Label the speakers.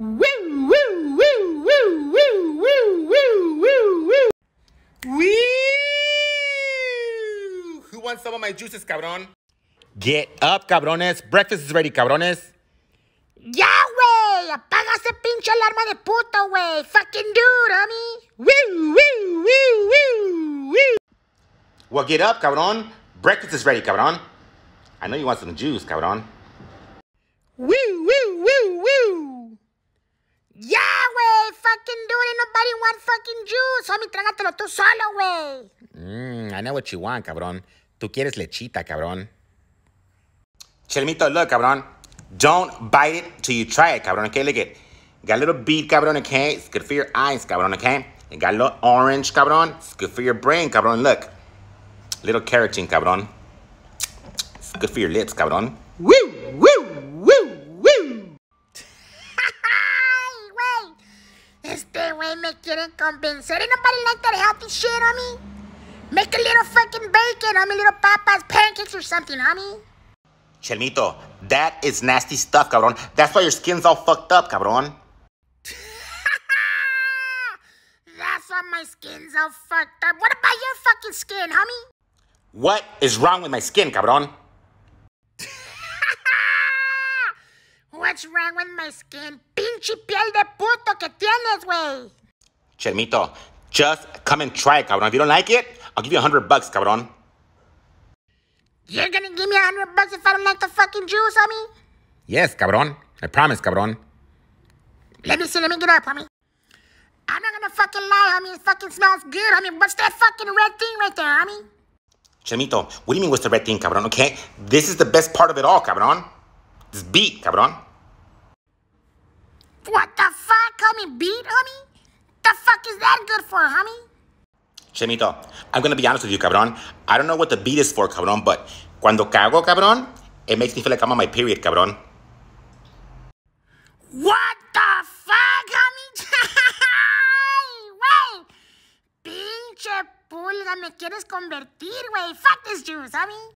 Speaker 1: Woo, woo, woo, woo, woo, woo, woo, woo, woo. Woo!
Speaker 2: Who wants some of my juices, cabron? Get up, cabrones. Breakfast is ready, cabrones.
Speaker 1: Ya, güey. Apaga ese pinche alarma de puta, güey. Fucking dude, dummy. Woo, woo,
Speaker 2: woo, woo, woo. Well, get up, cabron. Breakfast is ready, cabron. I know you want some juice, cabron.
Speaker 1: want fucking juice. Homie, trágatelo tú solo, güey.
Speaker 2: Mmm, I know what you want, cabrón. Tú quieres lechita, cabrón. Chelmito, look, cabrón. Don't bite it till you try it, cabrón, okay? Look it. Got a little bead, cabrón, okay? It's good for your eyes, cabrón, okay? You got a little orange, cabrón. It's good for your brain, cabrón, look. Little carotene, cabrón. It's good for your lips, cabrón. Woo!
Speaker 1: way me quieren convencer. Ain't nobody like that healthy shit, homie. Make a little fucking bacon, homie. Little Papa's pancakes or something, homie.
Speaker 2: Chelmito, that is nasty stuff, cabron. That's why your skin's all fucked up, cabron.
Speaker 1: That's why my skin's all fucked up. What about your fucking skin, homie?
Speaker 2: What is wrong with my skin, cabron?
Speaker 1: What's wrong with my skin? pinche piel de puto que tienes, güey.
Speaker 2: Chermito, just come and try it, cabrón. If you don't like it, I'll give you a hundred bucks, cabrón.
Speaker 1: You're gonna give me a hundred bucks if I don't like the fucking juice, homie?
Speaker 2: Yes, cabrón. I promise, cabrón.
Speaker 1: Let me see, let me get up, homie. I'm not gonna fucking lie, homie. It fucking smells good, homie. What's that fucking red thing right there, homie?
Speaker 2: Chemito, what do you mean what's the red thing, cabrón, okay? This is the best part of it all, cabrón. This beat, cabrón.
Speaker 1: What the fuck, homie? Beat, homie? The fuck is that good for, homie?
Speaker 2: Chemito, I'm gonna be honest with you, cabron. I don't know what the beat is for, cabron, but cuando cago, cabron, it makes me feel like I'm on my period, cabron.
Speaker 1: What the fuck, homie? Wey, pinche pulga, me quieres convertir, wey. Fuck this juice, homie.